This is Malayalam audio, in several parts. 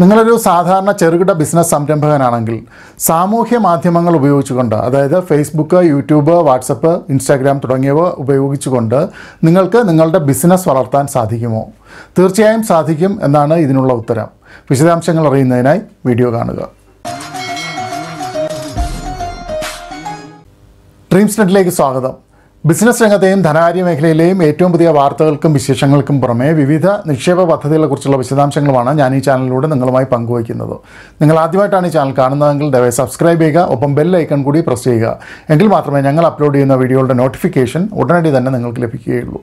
നിങ്ങളൊരു സാധാരണ ചെറുകിട ബിസിനസ് സംരംഭകനാണെങ്കിൽ സാമൂഹ്യ മാധ്യമങ്ങൾ ഉപയോഗിച്ചുകൊണ്ട് അതായത് ഫേസ്ബുക്ക് യൂട്യൂബ് വാട്സപ്പ് ഇൻസ്റ്റാഗ്രാം തുടങ്ങിയവ ഉപയോഗിച്ചുകൊണ്ട് നിങ്ങൾക്ക് നിങ്ങളുടെ ബിസിനസ് വളർത്താൻ സാധിക്കുമോ തീർച്ചയായും സാധിക്കും എന്നാണ് ഇതിനുള്ള ഉത്തരം വിശദാംശങ്ങൾ അറിയുന്നതിനായി വീഡിയോ കാണുക ഡ്രീംസ് നെറ്റിലേക്ക് സ്വാഗതം ബിസിനസ് രംഗത്തെയും ധനകാര്യ മേഖലയിലെയും ഏറ്റവും പുതിയ വാർത്തകൾക്കും വിശേഷങ്ങൾക്കും പുറമെ വിവിധ നിക്ഷേപ പദ്ധതികളെക്കുറിച്ചുള്ള വിശദാംശങ്ങളുമാണ് ഞാൻ ഈ ചാനലിലൂടെ നിങ്ങളുമായി പങ്കുവയ്ക്കുന്നത് നിങ്ങൾ ആദ്യമായിട്ടാണ് ഈ ചാനൽ കാണുന്നതെങ്കിൽ ദയവായി സബ്സ്ക്രൈബ് ചെയ്യുക ഒപ്പം ബെൽ ഐക്കൺ കൂടി പ്രസ് ചെയ്യുക എങ്കിൽ മാത്രമേ ഞങ്ങൾ അപ്ലോഡ് ചെയ്യുന്ന വീഡിയോയുടെ നോട്ടിഫിക്കേഷൻ ഉടനടി തന്നെ നിങ്ങൾക്ക് ലഭിക്കുകയുള്ളൂ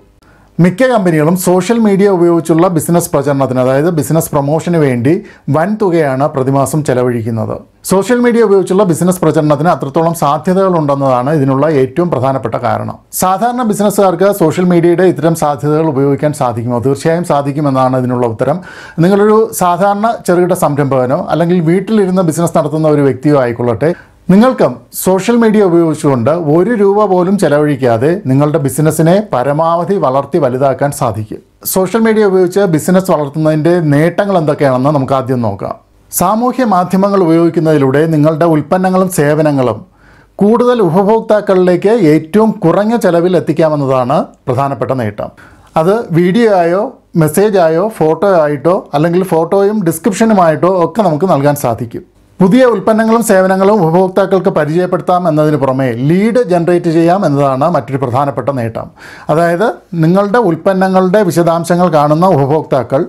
മിക്ക കമ്പനികളും സോഷ്യൽ മീഡിയ ഉപയോഗിച്ചുള്ള ബിസിനസ് പ്രചരണത്തിന് അതായത് ബിസിനസ് പ്രൊമോഷന് വേണ്ടി വൻ തുകയാണ് പ്രതിമാസം ചെലവഴിക്കുന്നത് സോഷ്യൽ മീഡിയ ഉപയോഗിച്ചുള്ള ബിസിനസ് പ്രചരണത്തിന് അത്രത്തോളം സാധ്യതകൾ ഉണ്ടെന്നതാണ് ഇതിനുള്ള ഏറ്റവും പ്രധാനപ്പെട്ട കാരണം സാധാരണ ബിസിനസ്സുകാർക്ക് സോഷ്യൽ മീഡിയയുടെ ഇത്തരം സാധ്യതകൾ ഉപയോഗിക്കാൻ സാധിക്കുമോ തീർച്ചയായും സാധിക്കുമെന്നാണ് ഇതിനുള്ള ഉത്തരം നിങ്ങളൊരു സാധാരണ ചെറുകിട സംരംഭകനോ അല്ലെങ്കിൽ വീട്ടിലിരുന്ന് ബിസിനസ് നടത്തുന്ന ഒരു വ്യക്തിയോ ആയിക്കൊള്ളട്ടെ നിങ്ങൾക്കും സോഷ്യൽ മീഡിയ ഉപയോഗിച്ചുകൊണ്ട് ഒരു രൂപ പോലും ചെലവഴിക്കാതെ നിങ്ങളുടെ ബിസിനസ്സിനെ പരമാവധി വളർത്തി വലുതാക്കാൻ സാധിക്കും സോഷ്യൽ മീഡിയ ഉപയോഗിച്ച് ബിസിനസ് വളർത്തുന്നതിൻ്റെ നേട്ടങ്ങൾ എന്തൊക്കെയാണെന്ന് നമുക്ക് ആദ്യം നോക്കാം സാമൂഹ്യ മാധ്യമങ്ങൾ ഉപയോഗിക്കുന്നതിലൂടെ നിങ്ങളുടെ ഉൽപ്പന്നങ്ങളും സേവനങ്ങളും കൂടുതൽ ഉപഭോക്താക്കളിലേക്ക് ഏറ്റവും കുറഞ്ഞ ചെലവിൽ എത്തിക്കാമെന്നതാണ് പ്രധാനപ്പെട്ട നേട്ടം അത് വീഡിയോ ആയോ മെസ്സേജ് ആയോ ഫോട്ടോ ആയിട്ടോ അല്ലെങ്കിൽ ഫോട്ടോയും ഡിസ്ക്രിപ്ഷനുമായിട്ടോ ഒക്കെ നമുക്ക് നൽകാൻ സാധിക്കും പുതിയ ഉൽപ്പന്നങ്ങളും സേവനങ്ങളും ഉപഭോക്താക്കൾക്ക് പരിചയപ്പെടുത്താം എന്നതിന് പുറമെ ലീഡ് ജനറേറ്റ് ചെയ്യാം എന്നതാണ് മറ്റൊരു പ്രധാനപ്പെട്ട നേട്ടം അതായത് നിങ്ങളുടെ ഉൽപ്പന്നങ്ങളുടെ വിശദാംശങ്ങൾ കാണുന്ന ഉപഭോക്താക്കൾ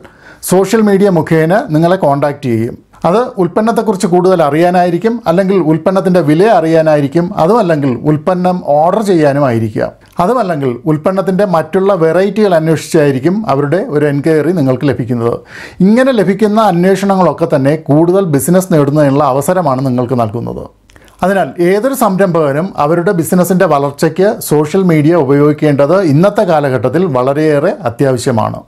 സോഷ്യൽ മീഡിയ മുഖേന നിങ്ങളെ കോൺടാക്റ്റ് ചെയ്യും അത് ഉൽപ്പന്നത്തെക്കുറിച്ച് കൂടുതൽ അറിയാനായിരിക്കും അല്ലെങ്കിൽ ഉൽപ്പന്നത്തിൻ്റെ വില അറിയാനായിരിക്കും അതുമല്ലെങ്കിൽ ഉൽപ്പന്നം ഓർഡർ ചെയ്യാനുമായിരിക്കുക അതുമല്ലെങ്കിൽ ഉൽപ്പന്നത്തിൻ്റെ മറ്റുള്ള വെറൈറ്റികൾ അന്വേഷിച്ചായിരിക്കും അവരുടെ ഒരു എൻക്വയറി നിങ്ങൾക്ക് ലഭിക്കുന്നത് ഇങ്ങനെ ലഭിക്കുന്ന അന്വേഷണങ്ങളൊക്കെ തന്നെ കൂടുതൽ ബിസിനസ് നേടുന്നതിനുള്ള അവസരമാണ് നിങ്ങൾക്ക് നൽകുന്നത് അതിനാൽ ഏതൊരു സംരംഭകനും അവരുടെ ബിസിനസ്സിൻ്റെ വളർച്ചയ്ക്ക് സോഷ്യൽ മീഡിയ ഉപയോഗിക്കേണ്ടത് ഇന്നത്തെ കാലഘട്ടത്തിൽ വളരെയേറെ അത്യാവശ്യമാണ്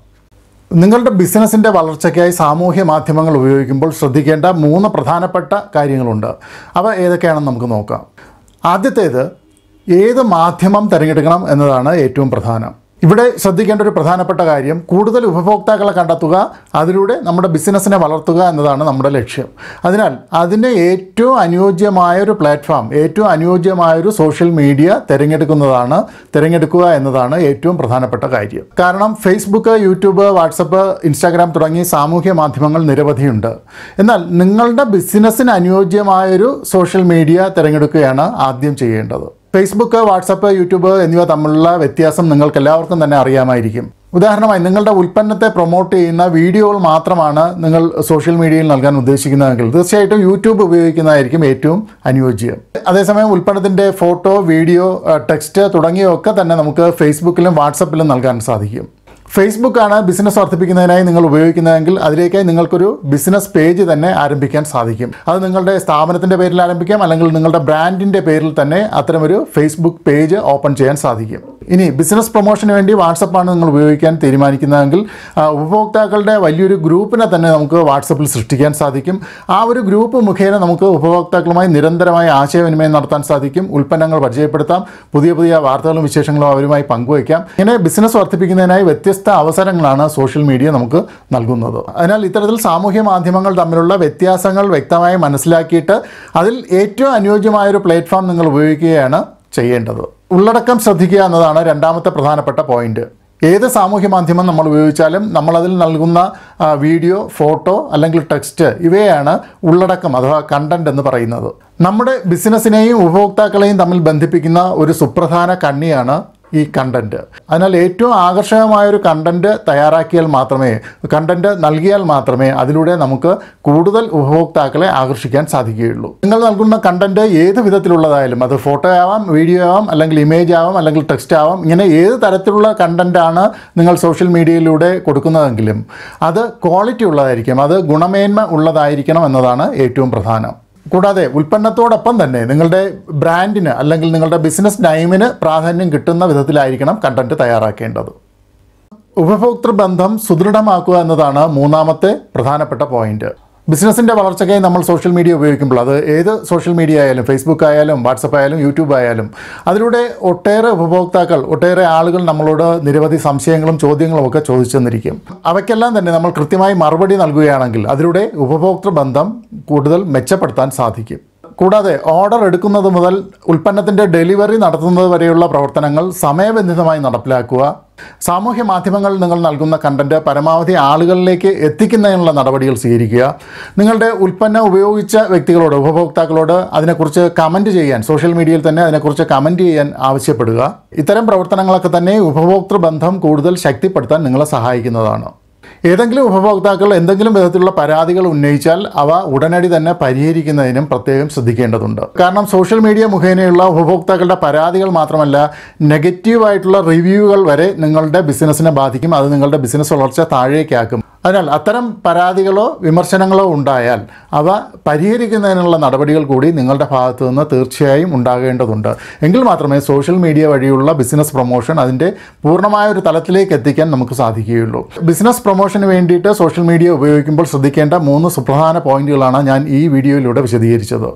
നിങ്ങളുടെ ബിസിനസ്സിൻ്റെ വളർച്ചയ്ക്കായി സാമൂഹ്യ മാധ്യമങ്ങൾ ഉപയോഗിക്കുമ്പോൾ ശ്രദ്ധിക്കേണ്ട മൂന്ന് പ്രധാനപ്പെട്ട കാര്യങ്ങളുണ്ട് അവ ഏതൊക്കെയാണെന്ന് നമുക്ക് നോക്കാം ആദ്യത്തേത് ഏത് മാധ്യമം തിരഞ്ഞെടുക്കണം എന്നതാണ് ഏറ്റവും പ്രധാനം ഇവിടെ ശ്രദ്ധിക്കേണ്ട ഒരു പ്രധാനപ്പെട്ട കാര്യം കൂടുതൽ ഉപഭോക്താക്കളെ കണ്ടെത്തുക അതിലൂടെ നമ്മുടെ ബിസിനസ്സിനെ വളർത്തുക എന്നതാണ് നമ്മുടെ ലക്ഷ്യം അതിനാൽ അതിന് ഏറ്റവും അനുയോജ്യമായൊരു ഒരു പ്ലാറ്റ്ഫോം ഏറ്റവും അനുയോജ്യമായൊരു ഒരു സോഷ്യൽ മീഡിയ തിരഞ്ഞെടുക്കുന്നതാണ് തിരഞ്ഞെടുക്കുക എന്നതാണ് ഏറ്റവും പ്രധാനപ്പെട്ട കാര്യം കാരണം ഫേസ്ബുക്ക് യൂട്യൂബ് വാട്സപ്പ് ഇൻസ്റ്റാഗ്രാം തുടങ്ങി സാമൂഹ്യ മാധ്യമങ്ങൾ നിരവധിയുണ്ട് എന്നാൽ നിങ്ങളുടെ ബിസിനസ്സിന് അനുയോജ്യമായൊരു സോഷ്യൽ മീഡിയ തിരഞ്ഞെടുക്കുകയാണ് ആദ്യം ചെയ്യേണ്ടത് ഫേസ്ബുക്ക് വാട്സപ്പ് യൂട്യൂബ് എന്നിവ തമ്മിലുള്ള വ്യത്യാസം നിങ്ങൾക്ക് എല്ലാവർക്കും തന്നെ അറിയാമായിരിക്കും ഉദാഹരണമായി നിങ്ങളുടെ ഉൽപ്പന്നത്തെ പ്രൊമോട്ട് ചെയ്യുന്ന വീഡിയോകൾ മാത്രമാണ് നിങ്ങൾ സോഷ്യൽ മീഡിയയിൽ നൽകാൻ ഉദ്ദേശിക്കുന്നതെങ്കിൽ തീർച്ചയായിട്ടും യൂട്യൂബ് ഉപയോഗിക്കുന്നതായിരിക്കും ഏറ്റവും അനുയോജ്യം അതേസമയം ഉൽപ്പന്നത്തിൻ്റെ ഫോട്ടോ വീഡിയോ ടെക്സ്റ്റ് തുടങ്ങിയൊക്കെ തന്നെ നമുക്ക് ഫേസ്ബുക്കിലും വാട്സപ്പിലും നൽകാൻ സാധിക്കും ഫേസ്ബുക്കാണ് ബിസിനസ് വർദ്ധിപ്പിക്കുന്നതിനായി നിങ്ങൾ ഉപയോഗിക്കുന്നതെങ്കിൽ അതിലേക്ക് നിങ്ങൾക്കൊരു ബിസിനസ് പേജ് തന്നെ ആരംഭിക്കാൻ സാധിക്കും അത് നിങ്ങളുടെ സ്ഥാപനത്തിൻ്റെ പേരിൽ ആരംഭിക്കാം അല്ലെങ്കിൽ നിങ്ങളുടെ ബ്രാൻഡിൻ്റെ പേരിൽ തന്നെ അത്തരമൊരു ഫേസ്ബുക്ക് പേജ് ഓപ്പൺ ചെയ്യാൻ സാധിക്കും ഇനി ബിസിനസ് പ്രൊമോഷന് വേണ്ടി വാട്സപ്പാണ് നിങ്ങൾ ഉപയോഗിക്കാൻ തീരുമാനിക്കുന്നതെങ്കിൽ ഉപഭോക്താക്കളുടെ വലിയൊരു ഗ്രൂപ്പിനെ തന്നെ നമുക്ക് വാട്സപ്പിൽ സൃഷ്ടിക്കാൻ സാധിക്കും ആ ഒരു ഗ്രൂപ്പ് മുഖേന നമുക്ക് ഉപഭോക്താക്കളുമായി നിരന്തരമായ ആശയവിനിമയം നടത്താൻ സാധിക്കും ഉൽപ്പന്നങ്ങൾ പരിചയപ്പെടുത്താം പുതിയ പുതിയ വാർത്തകളും വിശേഷങ്ങളും അവരുമായി പങ്കുവയ്ക്കാം ഇങ്ങനെ ബിസിനസ് വർദ്ധിപ്പിക്കുന്നതിനായി വ്യത്യസ്ത വ്യത്യസ്ത അവസരങ്ങളാണ് സോഷ്യൽ മീഡിയ നമുക്ക് നൽകുന്നത് അതിനാൽ ഇത്തരത്തിൽ സാമൂഹ്യ മാധ്യമങ്ങൾ തമ്മിലുള്ള വ്യത്യാസങ്ങൾ വ്യക്തമായി മനസ്സിലാക്കിയിട്ട് അതിൽ ഏറ്റവും അനുയോജ്യമായൊരു പ്ലാറ്റ്ഫോം നിങ്ങൾ ഉപയോഗിക്കുകയാണ് ചെയ്യേണ്ടത് ഉള്ളടക്കം ശ്രദ്ധിക്കുക എന്നതാണ് രണ്ടാമത്തെ പ്രധാനപ്പെട്ട പോയിന്റ് ഏത് സാമൂഹ്യ മാധ്യമം നമ്മൾ ഉപയോഗിച്ചാലും നമ്മളതിൽ നൽകുന്ന വീഡിയോ ഫോട്ടോ അല്ലെങ്കിൽ ടെക്സ്റ്റ് ഇവയാണ് ഉള്ളടക്കം അഥവാ കണ്ടൻറ് എന്ന് പറയുന്നത് നമ്മുടെ ബിസിനസ്സിനെയും ഉപഭോക്താക്കളെയും തമ്മിൽ ബന്ധിപ്പിക്കുന്ന ഒരു സുപ്രധാന കണ്ണിയാണ് ഈ കണ്ടൻറ്റ് അതിനാൽ ഏറ്റവും ആകർഷകമായ ഒരു കണ്ടൻറ്റ് തയ്യാറാക്കിയാൽ മാത്രമേ കണ്ടൻറ്റ് നൽകിയാൽ മാത്രമേ അതിലൂടെ നമുക്ക് കൂടുതൽ ഉപഭോക്താക്കളെ ആകർഷിക്കാൻ സാധിക്കുകയുള്ളൂ നിങ്ങൾ നൽകുന്ന കണ്ടൻറ്റ് ഏത് വിധത്തിലുള്ളതായാലും അത് ഫോട്ടോ ആവാം വീഡിയോ ആവാം അല്ലെങ്കിൽ ഇമേജ് ആവാം അല്ലെങ്കിൽ ടെക്സ്റ്റ് ആവാം ഇങ്ങനെ ഏത് തരത്തിലുള്ള കണ്ടൻറ്റാണ് നിങ്ങൾ സോഷ്യൽ മീഡിയയിലൂടെ കൊടുക്കുന്നതെങ്കിലും അത് ക്വാളിറ്റി ഉള്ളതായിരിക്കും അത് ഗുണമേന്മ ഉള്ളതായിരിക്കണം എന്നതാണ് ഏറ്റവും പ്രധാനം കൂടാതെ ഉൽപ്പന്നത്തോടൊപ്പം തന്നെ നിങ്ങളുടെ ബ്രാൻഡിന് അല്ലെങ്കിൽ നിങ്ങളുടെ ബിസിനസ് നൈമിന് പ്രാധാന്യം കിട്ടുന്ന വിധത്തിലായിരിക്കണം കണ്ടൻറ്റ് തയ്യാറാക്കേണ്ടത് ഉപഭോക്തൃ ബന്ധം സുദൃഢമാക്കുക എന്നതാണ് മൂന്നാമത്തെ പ്രധാനപ്പെട്ട പോയിന്റ് ബിസിനസ്സിൻ്റെ വളർച്ചയ്ക്കായി നമ്മൾ സോഷ്യൽ മീഡിയ ഉപയോഗിക്കുമ്പോൾ അത് ഏത് സോഷ്യൽ മീഡിയ ആയാലും ഫേസ്ബുക്ക് ആയാലും വാട്സപ്പ് ആയാലും യൂട്യൂബ് ആയാലും അതിലൂടെ ഒട്ടേറെ ഉപഭോക്താക്കൾ ഒട്ടേറെ ആളുകൾ നമ്മളോട് നിരവധി സംശയങ്ങളും ചോദ്യങ്ങളും ഒക്കെ തന്നിരിക്കും അവയ്ക്കെല്ലാം തന്നെ നമ്മൾ കൃത്യമായി മറുപടി നൽകുകയാണെങ്കിൽ അതിലൂടെ ഉപഭോക്തൃ ബന്ധം കൂടുതൽ മെച്ചപ്പെടുത്താൻ സാധിക്കും കൂടാതെ ഓർഡർ എടുക്കുന്നത് മുതൽ ഉൽപ്പന്നത്തിൻ്റെ ഡെലിവറി നടത്തുന്നത് വരെയുള്ള പ്രവർത്തനങ്ങൾ സമയബന്ധിതമായി നടപ്പിലാക്കുക സാമൂഹ്യ മാധ്യമങ്ങളിൽ നിങ്ങൾ നൽകുന്ന കണ്ടൻറ്റ് പരമാവധി ആളുകളിലേക്ക് എത്തിക്കുന്നതിനുള്ള നടപടികൾ സ്വീകരിക്കുക നിങ്ങളുടെ ഉൽപ്പന്നം ഉപയോഗിച്ച വ്യക്തികളോട് ഉപഭോക്താക്കളോട് അതിനെക്കുറിച്ച് കമൻറ്റ് ചെയ്യാൻ സോഷ്യൽ മീഡിയയിൽ തന്നെ അതിനെക്കുറിച്ച് കമൻറ്റ് ചെയ്യാൻ ആവശ്യപ്പെടുക ഇത്തരം പ്രവർത്തനങ്ങളൊക്കെ തന്നെ ഉപഭോക്തൃ ബന്ധം കൂടുതൽ ശക്തിപ്പെടുത്താൻ നിങ്ങളെ സഹായിക്കുന്നതാണ് ഏതെങ്കിലും ഉപഭോക്താക്കൾ എന്തെങ്കിലും വിധത്തിലുള്ള പരാതികൾ ഉന്നയിച്ചാൽ അവ ഉടനടി തന്നെ പരിഹരിക്കുന്നതിനും പ്രത്യേകം ശ്രദ്ധിക്കേണ്ടതുണ്ട് കാരണം സോഷ്യൽ മീഡിയ മുഖേനയുള്ള ഉപഭോക്താക്കളുടെ പരാതികൾ മാത്രമല്ല നെഗറ്റീവായിട്ടുള്ള റിവ്യൂകൾ വരെ നിങ്ങളുടെ ബിസിനസ്സിനെ ബാധിക്കും അത് നിങ്ങളുടെ ബിസിനസ് വളർച്ച താഴേക്കാക്കും അതിനാൽ അത്തരം പരാതികളോ വിമർശനങ്ങളോ ഉണ്ടായാൽ അവ പരിഹരിക്കുന്നതിനുള്ള നടപടികൾ കൂടി നിങ്ങളുടെ ഭാഗത്തു നിന്ന് തീർച്ചയായും ഉണ്ടാകേണ്ടതുണ്ട് എങ്കിൽ മാത്രമേ സോഷ്യൽ മീഡിയ വഴിയുള്ള ബിസിനസ് പ്രൊമോഷൻ അതിൻ്റെ പൂർണ്ണമായ ഒരു തലത്തിലേക്ക് എത്തിക്കാൻ നമുക്ക് സാധിക്കുകയുള്ളൂ ബിസിനസ് പ്രൊമോഷന് വേണ്ടിയിട്ട് സോഷ്യൽ മീഡിയ ഉപയോഗിക്കുമ്പോൾ ശ്രദ്ധിക്കേണ്ട മൂന്ന് സുപ്രധാന പോയിന്റുകളാണ് ഞാൻ ഈ വീഡിയോയിലൂടെ വിശദീകരിച്ചത്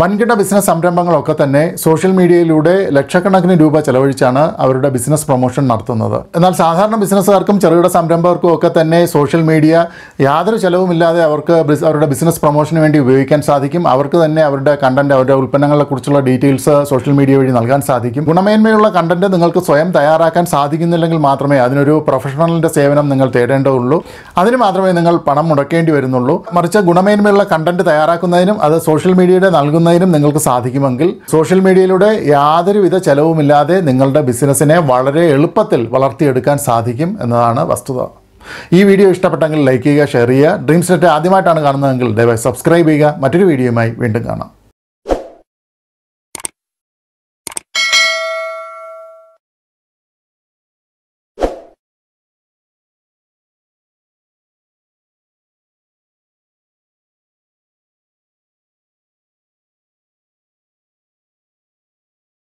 വൻകിട ബിസിനസ് സംരംഭങ്ങളൊക്കെ തന്നെ സോഷ്യൽ മീഡിയയിലൂടെ ലക്ഷക്കണക്കിന് രൂപ ചെലവഴിച്ചാണ് അവരുടെ ബിസിനസ് പ്രൊമോഷൻ നടത്തുന്നത് എന്നാൽ സാധാരണ ബിസിനസ്സുകാർക്കും ചെറുകിട സംരംഭകർക്കും ഒക്കെ തന്നെ സോഷ്യൽ മീഡിയ യാതൊരു ചെലവുമില്ലാതെ അവർക്ക് അവരുടെ ബിസിനസ് പ്രൊമോഷന് വേണ്ടി ഉപയോഗിക്കാൻ സാധിക്കും അവർക്ക് തന്നെ അവരുടെ കണ്ടന്റ് അവരുടെ ഉൽപ്പന്നങ്ങളെക്കുറിച്ചുള്ള ഡീറ്റെയിൽസ് സോഷ്യൽ മീഡിയ വഴി നൽകാൻ സാധിക്കും ഗുണമേന്മയുള്ള കണ്ടന്റ് നിങ്ങൾക്ക് സ്വയം തയ്യാറാക്കാൻ സാധിക്കുന്നില്ലെങ്കിൽ മാത്രമേ അതിനൊരു പ്രൊഫഷണലിൻ്റെ സേവനം നിങ്ങൾ തേടേണ്ടതുള്ളൂ അതിന് മാത്രമേ നിങ്ങൾ പണം മുടക്കേണ്ടി വരുന്നുള്ളൂ മറിച്ച് ഗുണമേന്മയുള്ള കണ്ടന്റ് തയ്യാറാക്കുന്നതിനും അത് സോഷ്യൽ മീഡിയയുടെ നൽകുന്ന നടത്തുന്നതിനും നിങ്ങൾക്ക് സാധിക്കുമെങ്കിൽ സോഷ്യൽ മീഡിയയിലൂടെ യാതൊരുവിധ ചെലവുമില്ലാതെ നിങ്ങളുടെ ബിസിനസ്സിനെ വളരെ എളുപ്പത്തിൽ വളർത്തിയെടുക്കാൻ സാധിക്കും എന്നതാണ് വസ്തുത ഈ വീഡിയോ ഇഷ്ടപ്പെട്ടെങ്കിൽ ലൈക്ക് ചെയ്യുക ഷെയർ ചെയ്യുക ഡ്രീംസ് നെറ്റ് ആദ്യമായിട്ടാണ് കാണുന്നതെങ്കിൽ ദയവായി സബ്സ്ക്രൈബ് ചെയ്യുക മറ്റൊരു വീഡിയോയുമായി വീണ്ടും കാണാം